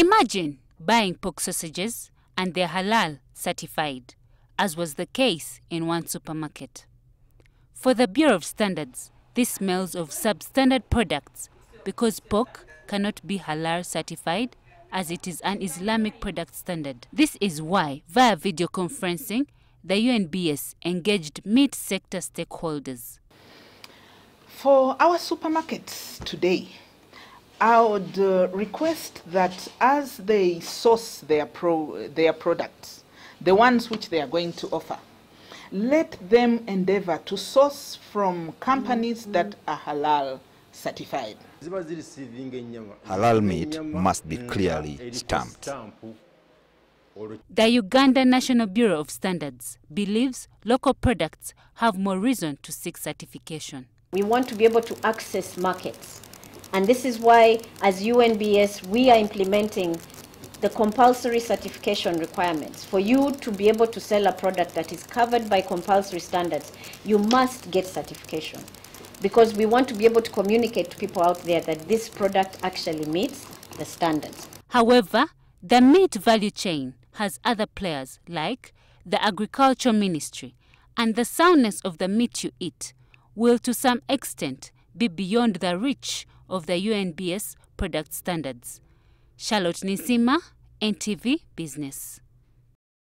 Imagine buying pork sausages and they're halal certified, as was the case in one supermarket. For the Bureau of Standards, this smells of substandard products because pork cannot be halal certified as it is an Islamic product standard. This is why, via video conferencing, the UNBS engaged meat sector stakeholders. For our supermarkets today, I would uh, request that as they source their, pro their products, the ones which they are going to offer, let them endeavor to source from companies that are halal certified. Halal meat must be clearly stamped. The Uganda National Bureau of Standards believes local products have more reason to seek certification. We want to be able to access markets and this is why, as UNBS, we are implementing the compulsory certification requirements. For you to be able to sell a product that is covered by compulsory standards, you must get certification because we want to be able to communicate to people out there that this product actually meets the standards. However, the meat value chain has other players like the Agriculture Ministry, and the soundness of the meat you eat will to some extent be beyond the reach of the UNBS product standards. Charlotte Nisima, NTV Business.